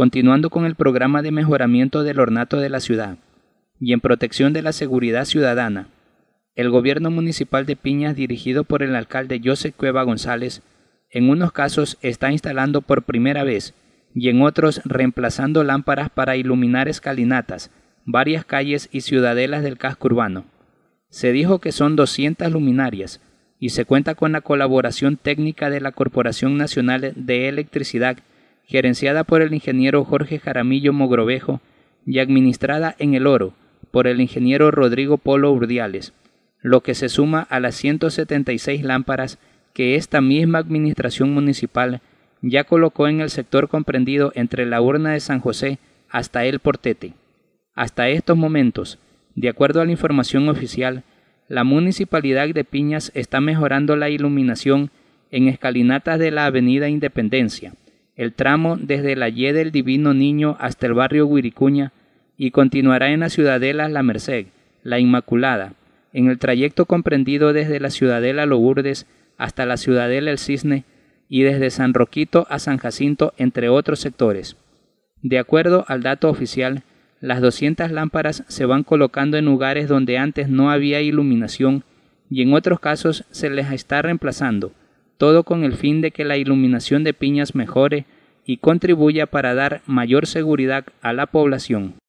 Continuando con el programa de mejoramiento del ornato de la ciudad y en protección de la seguridad ciudadana, el gobierno municipal de Piñas, dirigido por el alcalde José Cueva González, en unos casos está instalando por primera vez y en otros reemplazando lámparas para iluminar escalinatas, varias calles y ciudadelas del casco urbano. Se dijo que son 200 luminarias y se cuenta con la colaboración técnica de la Corporación Nacional de Electricidad gerenciada por el ingeniero Jorge Jaramillo Mogrovejo y administrada en El Oro por el ingeniero Rodrigo Polo Urdiales, lo que se suma a las 176 lámparas que esta misma administración municipal ya colocó en el sector comprendido entre la urna de San José hasta el portete. Hasta estos momentos, de acuerdo a la información oficial, la municipalidad de Piñas está mejorando la iluminación en escalinatas de la Avenida Independencia, el tramo desde la Y del Divino Niño hasta el barrio Huiricuña y continuará en la Ciudadela La Merced, La Inmaculada, en el trayecto comprendido desde la Ciudadela Lourdes hasta la Ciudadela El Cisne y desde San Roquito a San Jacinto, entre otros sectores. De acuerdo al dato oficial, las 200 lámparas se van colocando en lugares donde antes no había iluminación y en otros casos se les está reemplazando, todo con el fin de que la iluminación de piñas mejore y contribuya para dar mayor seguridad a la población.